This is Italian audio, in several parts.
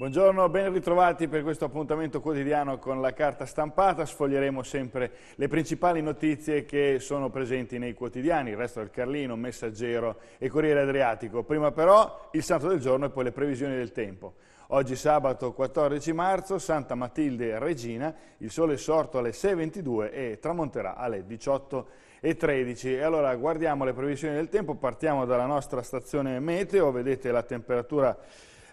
Buongiorno, ben ritrovati per questo appuntamento quotidiano con la carta stampata. Sfoglieremo sempre le principali notizie che sono presenti nei quotidiani, il resto del Carlino, Messaggero e Corriere Adriatico. Prima però il santo del giorno e poi le previsioni del tempo. Oggi sabato 14 marzo, Santa Matilde Regina, il sole è sorto alle 6.22 e tramonterà alle 18.00 e 13. E allora guardiamo le previsioni del tempo, partiamo dalla nostra stazione meteo, vedete la temperatura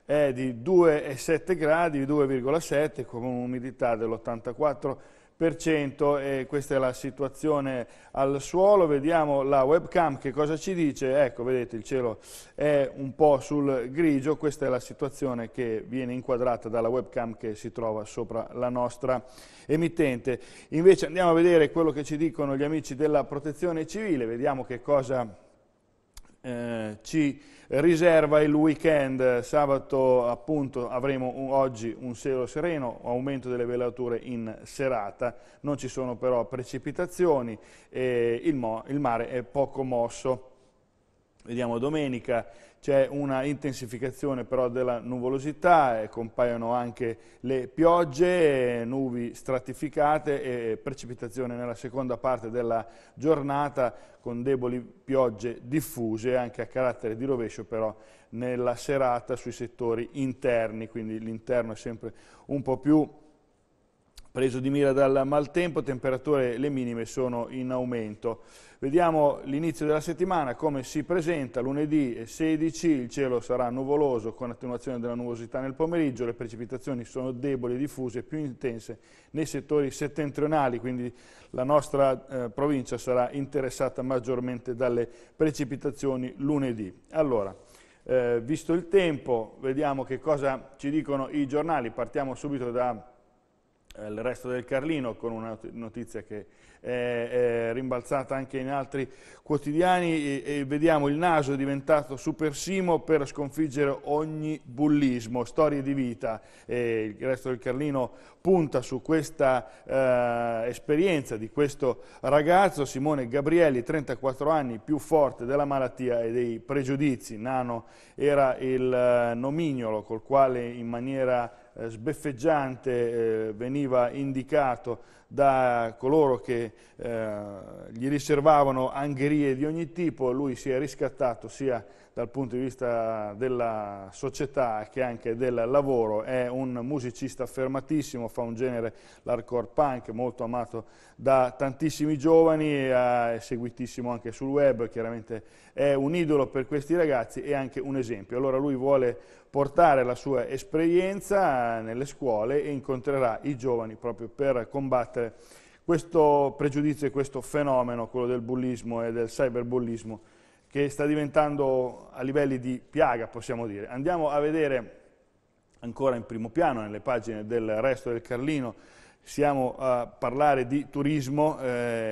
è di 2,7 gradi, 2,7 con un'umidità dell'84% e questa è la situazione al suolo. Vediamo la webcam che cosa ci dice. Ecco, vedete il cielo è un po' sul grigio, questa è la situazione che viene inquadrata dalla webcam che si trova sopra la nostra emittente. Invece andiamo a vedere quello che ci dicono gli amici della protezione civile, vediamo che cosa eh, ci riserva il weekend, sabato appunto avremo un, oggi un cielo sereno, aumento delle velature in serata, non ci sono però precipitazioni, e il, il mare è poco mosso. Vediamo domenica, c'è una intensificazione però della nuvolosità, eh, compaiono anche le piogge, nubi stratificate e precipitazione nella seconda parte della giornata con deboli piogge diffuse anche a carattere di rovescio però nella serata sui settori interni, quindi l'interno è sempre un po' più preso di mira dal maltempo, temperature le minime sono in aumento. Vediamo l'inizio della settimana come si presenta, lunedì 16 il cielo sarà nuvoloso con attenuazione della nuvolosità nel pomeriggio, le precipitazioni sono deboli, diffuse e più intense nei settori settentrionali, quindi la nostra eh, provincia sarà interessata maggiormente dalle precipitazioni lunedì. Allora, eh, visto il tempo, vediamo che cosa ci dicono i giornali, partiamo subito da il resto del Carlino con una notizia che è, rimbalzata anche in altri quotidiani e, vediamo il naso è diventato supersimo per sconfiggere ogni bullismo, storie di vita e il resto del Carlino punta su questa eh, esperienza di questo ragazzo Simone Gabrielli, 34 anni, più forte della malattia e dei pregiudizi, Nano era il eh, nomignolo col quale in maniera eh, sbeffeggiante eh, veniva indicato da coloro che eh, gli riservavano angherie di ogni tipo, lui si è riscattato sia dal punto di vista della società che anche del lavoro, è un musicista affermatissimo, fa un genere l'hardcore punk molto amato da tantissimi giovani, eh, è seguitissimo anche sul web, chiaramente è un idolo per questi ragazzi e anche un esempio. Allora lui vuole portare la sua esperienza eh, nelle scuole e incontrerà i giovani proprio per combattere questo pregiudizio e questo fenomeno, quello del bullismo e del cyberbullismo che sta diventando a livelli di piaga, possiamo dire. Andiamo a vedere ancora in primo piano, nelle pagine del resto del Carlino, siamo a parlare di turismo eh,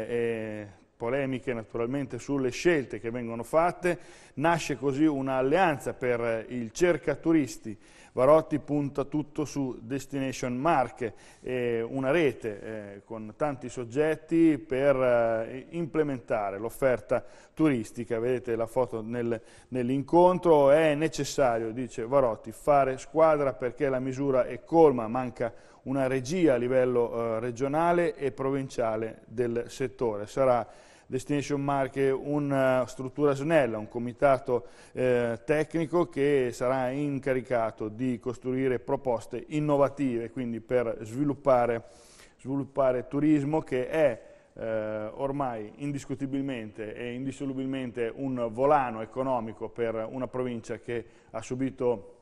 e polemiche naturalmente sulle scelte che vengono fatte. Nasce così un'alleanza per il cercaturisti Varotti punta tutto su Destination Marche, eh, una rete eh, con tanti soggetti per eh, implementare l'offerta turistica. Vedete la foto nel, nell'incontro. È necessario, dice Varotti, fare squadra perché la misura è colma, manca una regia a livello eh, regionale e provinciale del settore. Sarà Destination Marche una eh, struttura snella, un comitato eh, tecnico che sarà incaricato di costruire proposte innovative, quindi per sviluppare, sviluppare turismo che è eh, ormai indiscutibilmente e indissolubilmente un volano economico per una provincia che ha subito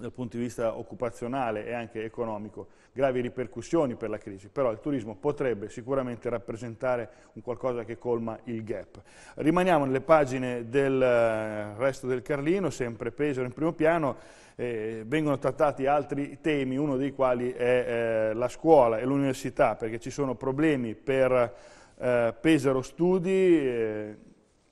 dal punto di vista occupazionale e anche economico gravi ripercussioni per la crisi, però il turismo potrebbe sicuramente rappresentare un qualcosa che colma il gap. Rimaniamo nelle pagine del eh, resto del Carlino, sempre Pesaro in primo piano, eh, vengono trattati altri temi, uno dei quali è eh, la scuola e l'università, perché ci sono problemi per eh, Pesaro Studi, eh,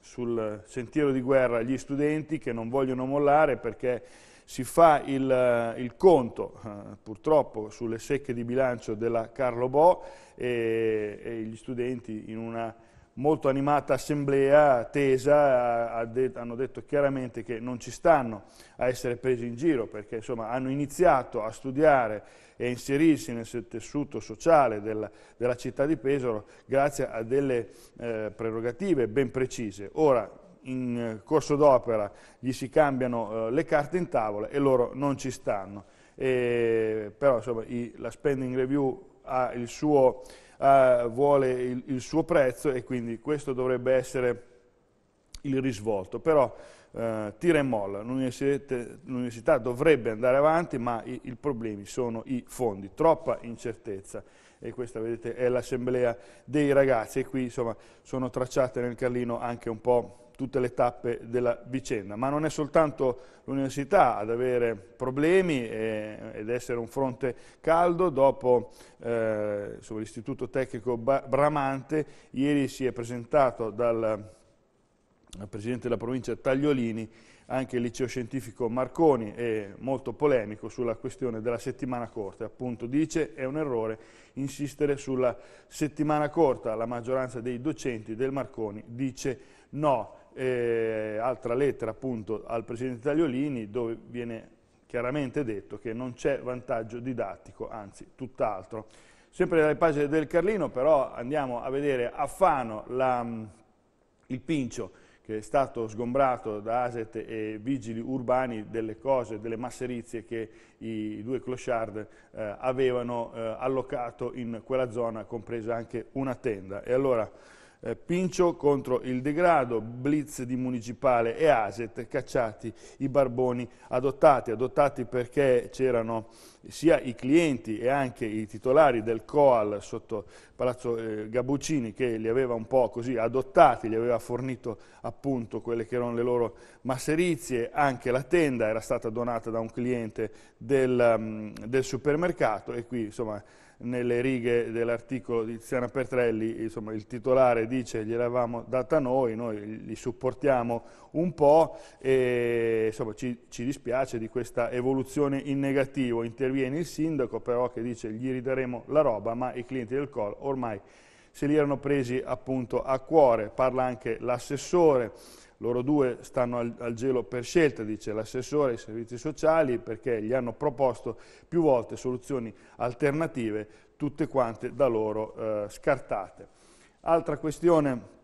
sul sentiero di guerra gli studenti che non vogliono mollare perché si fa il, eh, il conto, eh, purtroppo, sulle secche di bilancio della Carlo Bo e, e gli studenti in una molto animata assemblea tesa ha det hanno detto chiaramente che non ci stanno a essere presi in giro perché insomma, hanno iniziato a studiare e a inserirsi nel tessuto sociale della, della città di Pesaro grazie a delle eh, prerogative ben precise. Ora, in eh, corso d'opera gli si cambiano eh, le carte in tavola e loro non ci stanno. E, però insomma, i, la spending review il suo, eh, vuole il, il, suo prezzo e quindi questo dovrebbe essere il risvolto. Però eh, tira e molla, l'università dovrebbe andare avanti ma i, i problemi sono i fondi, troppa incertezza e questa vedete è l'assemblea dei ragazzi e qui insomma sono tracciate nel Carlino anche un po' tutte le tappe della vicenda. Ma non è soltanto l'università ad avere problemi e, ed essere un fronte caldo. Dopo eh, l'Istituto Tecnico Bramante, ieri si è presentato dal Presidente della provincia Tagliolini anche il liceo scientifico Marconi è molto polemico sulla questione della settimana corta, appunto dice è un errore insistere sulla settimana corta, la maggioranza dei docenti del Marconi dice no, eh, altra lettera appunto al Presidente Tagliolini dove viene chiaramente detto che non c'è vantaggio didattico, anzi tutt'altro. Sempre dalle pagine del Carlino però andiamo a vedere a Fano la, mm, il Pincio che è stato sgombrato da ASET e vigili urbani delle cose, delle masserizie che i due clochard eh, avevano eh, allocato in quella zona, compresa anche una tenda. E allora eh, Pincio contro il degrado, blitz di Municipale e Aset, cacciati i barboni adottati, adottati perché c'erano sia i clienti e anche i titolari del Coal sotto Palazzo eh, Gabuccini che li aveva un po' così adottati, gli aveva fornito appunto quelle che erano le loro masserizie, anche la tenda era stata donata da un cliente del, mm, del supermercato e qui insomma nelle righe dell'articolo di Tiziana Petrelli, insomma, il titolare dice gliel'avevamo data noi, noi li supportiamo un po' e insomma, ci, ci dispiace di questa evoluzione in negativo. Interviene il sindaco però che dice gli ridaremo la roba, ma i clienti del COL ormai se li erano presi appunto a cuore. Parla anche l'assessore loro due stanno al, al gelo per scelta, dice l'assessore ai servizi sociali, perché gli hanno proposto più volte soluzioni alternative, tutte quante da loro eh, scartate. Altra questione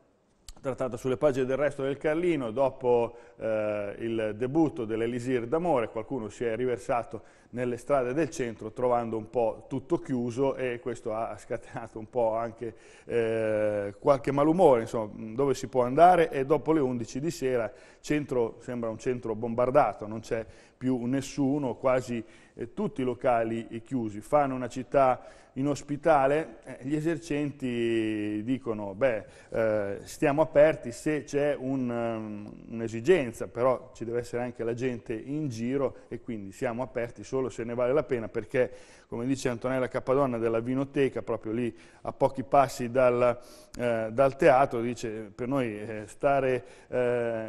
trattata sulle pagine del resto del Carlino, dopo eh, il debutto dell'Elisir d'Amore qualcuno si è riversato nelle strade del centro trovando un po' tutto chiuso e questo ha scatenato un po' anche eh, qualche malumore, insomma, dove si può andare e dopo le 11 di sera centro, sembra un centro bombardato, non c'è più nessuno, quasi eh, tutti i locali eh, chiusi, fanno una città inospitale, eh, gli esercenti dicono beh eh, stiamo aperti se c'è ehm, un'esigenza, um, un però ci deve essere anche la gente in giro e quindi siamo aperti solo se ne vale la pena perché come dice Antonella Cappadonna della Vinoteca, proprio lì a pochi passi dal, eh, dal teatro, dice per noi eh, stare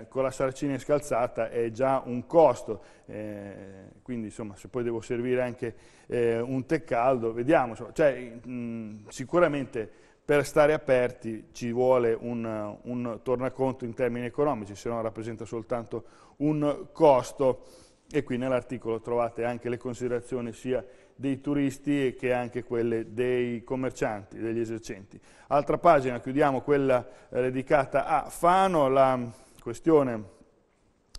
con la sarcina scalzata è già un costo, eh, quindi insomma se poi devo servire anche eh, un tè caldo, vediamo, insomma, cioè, mh, sicuramente per stare aperti ci vuole un, un tornaconto in termini economici, se no rappresenta soltanto un costo e qui nell'articolo trovate anche le considerazioni sia dei turisti che anche quelle dei commercianti, degli esercenti. Altra pagina, chiudiamo quella eh, dedicata a Fano, la questione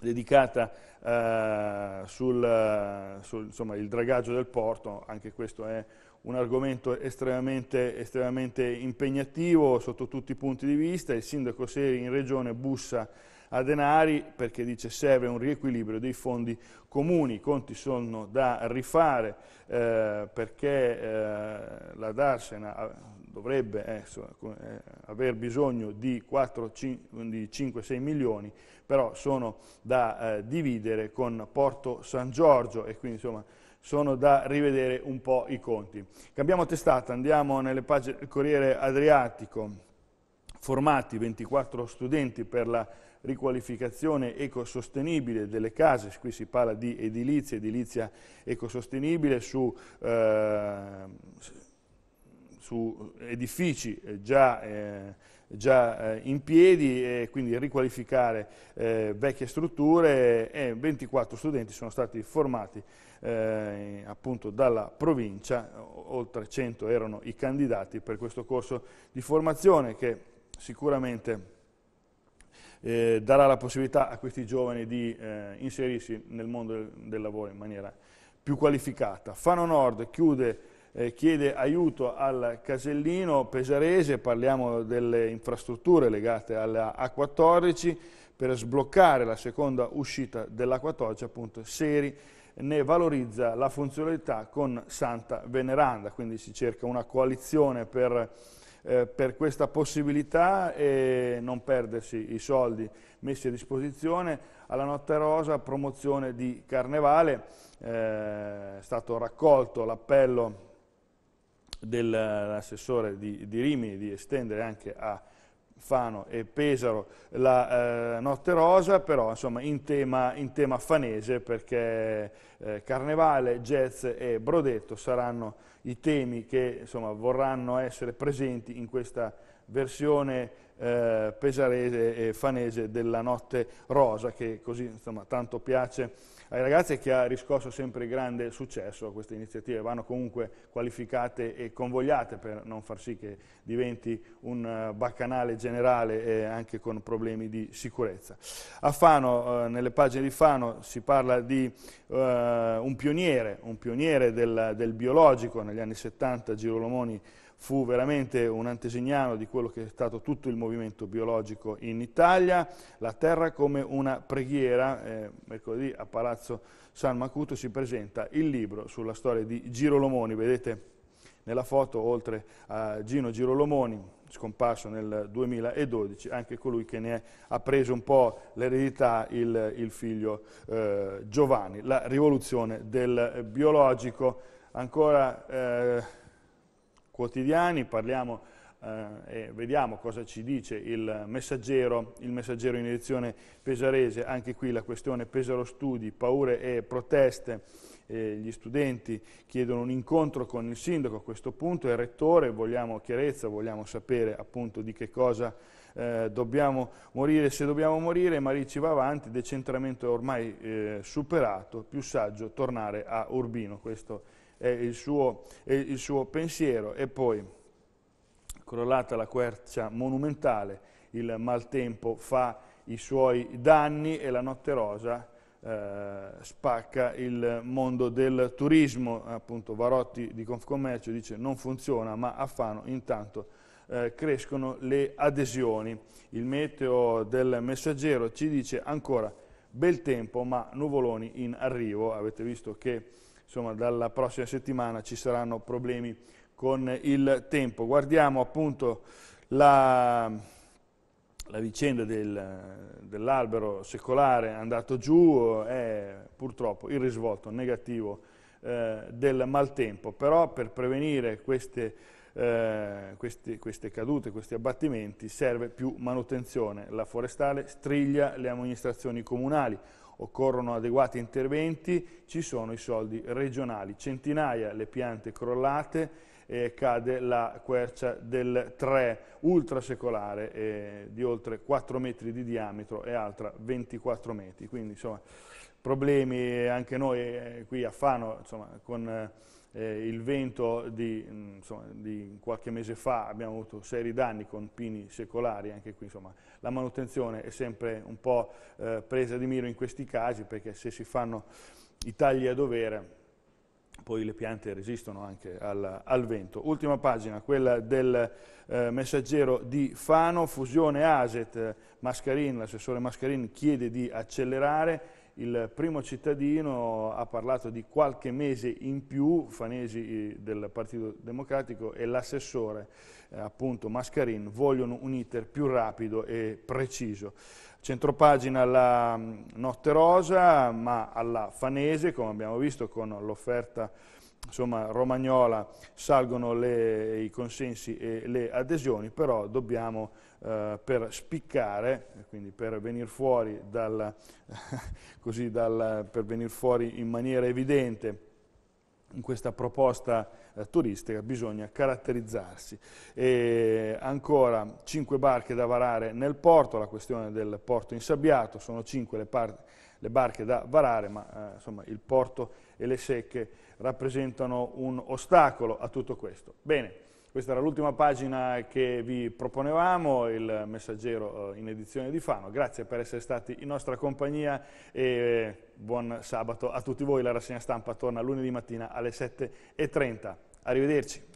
dedicata a eh, sul, eh, sul insomma, il dragaggio del porto, anche questo è un argomento estremamente, estremamente, impegnativo sotto tutti i punti di vista, il sindaco Seri in regione bussa a denari perché dice serve un riequilibrio dei fondi comuni, i conti sono da rifare eh, perché eh, la Darsena dovrebbe eh, eh, aver bisogno di 5-6 milioni, però sono da eh, dividere con Porto San Giorgio e quindi insomma sono da rivedere un po' i conti. Cambiamo testata, andiamo nelle pagine del Corriere Adriatico, formati 24 studenti per la riqualificazione ecosostenibile delle case, qui si parla di edilizia, edilizia ecosostenibile su... Eh, su edifici eh, già, eh, già eh, in piedi e quindi riqualificare eh, vecchie strutture e 24 studenti sono stati formati eh, appunto dalla provincia, oltre 100 erano i candidati per questo corso di formazione che sicuramente eh, darà la possibilità a questi giovani di inserirsi nel mondo del, del lavoro in maniera più qualificata. Fano Nord chiude eh, chiede aiuto al Casellino Pesarese, parliamo delle infrastrutture legate alla A14, per sbloccare la seconda uscita dell'A14, appunto Seri ne valorizza la funzionalità con Santa Veneranda, quindi si cerca una coalizione per, eh, per questa possibilità e non perdersi i soldi messi a disposizione. Alla Notte Rosa, promozione di Carnevale, eh, è stato raccolto l'appello dell'assessore di, di, Rimini di estendere anche a Fano e Pesaro la eh, Notte Rosa, però insomma in tema, in tema fanese perché eh, Carnevale, Jazz e Brodetto saranno i temi che insomma, vorranno essere presenti in questa versione eh, pesarese e fanese della Notte Rosa, che così insomma, tanto piace ai ragazzi e che ha riscosso sempre grande successo. Queste iniziative vanno comunque qualificate e convogliate per non far sì che diventi un uh, eh, baccanale generale eh, anche con problemi di sicurezza. A Fano, eh, nelle pagine di Fano, si parla di uh, un pioniere, un pioniere del, del biologico negli anni 70, Girolomoni fu veramente un antesignano di quello che è stato tutto il movimento biologico in Italia, la terra come una preghiera, eh, mercoledì a Palazzo San Macuto si presenta il libro sulla storia di Girolomoni, vedete nella foto oltre a Gino Girolomoni, scomparso nel 2012, anche colui che ne ha preso un po' l'eredità, il, il, figlio eh, Giovanni, la rivoluzione del biologico, ancora... Eh, quotidiani, parliamo eh, e vediamo cosa ci dice il messaggero, il messaggero in edizione pesarese, anche qui la questione Pesaro Studi, paure e proteste, eh, gli studenti chiedono un incontro con il sindaco a questo punto, il rettore, vogliamo chiarezza, vogliamo sapere appunto di che cosa eh, dobbiamo morire se dobbiamo morire, Marici va avanti, decentramento è ormai eh, superato, più saggio tornare a Urbino, questo è eh, il, suo, eh, il suo pensiero. E poi, crollata la quercia monumentale, il maltempo fa i suoi danni e la notte rosa Uh, spacca il mondo del turismo, appunto Varotti di Confcommercio dice non funziona ma a Fano intanto uh, crescono le adesioni. Il meteo del messaggero ci dice ancora bel tempo ma nuvoloni in arrivo, avete visto che insomma, dalla prossima settimana ci saranno problemi con il tempo. Guardiamo appunto la, la vicenda del, dell'albero secolare andato giù, è purtroppo il risvolto negativo eh, del maltempo, però per prevenire queste, eh, queste, queste cadute, questi abbattimenti serve più manutenzione, la forestale striglia le amministrazioni comunali, occorrono adeguati interventi, ci sono i soldi regionali, centinaia le piante crollate, e cade la quercia del 3, ultrasecolare, eh, di oltre 4 metri di diametro e altra 24 metri. Quindi insomma, problemi anche noi eh, qui a Fano insomma, con eh, il vento di, mm, insomma, di, qualche mese fa abbiamo avuto seri danni con pini secolari, anche qui insomma, la manutenzione è sempre un po' eh, presa di miro in questi casi perché se si fanno i tagli a dovere poi le piante resistono anche al, al vento. Ultima pagina, quella del eh, messaggero di Fano, fusione ASET, Mascarin, l'assessore Mascarin chiede di accelerare il primo cittadino ha parlato di qualche mese in più, Fanesi eh, del Partito Democratico e l'assessore eh, appunto Mascarin vogliono un iter più rapido e preciso. Centropagina la mm, Notte Rosa, ma alla Fanese, come abbiamo visto con l'offerta insomma, romagnola salgono le, i consensi e le adesioni, però dobbiamo eh, per spiccare, quindi per venire fuori, dal, così, dal, per venir fuori in maniera evidente in questa proposta eh, turistica bisogna caratterizzarsi. E ancora 5 barche da varare nel porto, la questione del porto insabbiato, sono 5 le, le, barche da varare, ma eh, insomma, il porto e le secche rappresentano un ostacolo a tutto questo. Bene. Questa era l'ultima pagina che vi proponevamo, il messaggero eh, in edizione di Fano. Grazie per essere stati in nostra compagnia e eh, buon sabato a tutti voi. La rassegna stampa torna lunedì mattina alle 7.30. Arrivederci.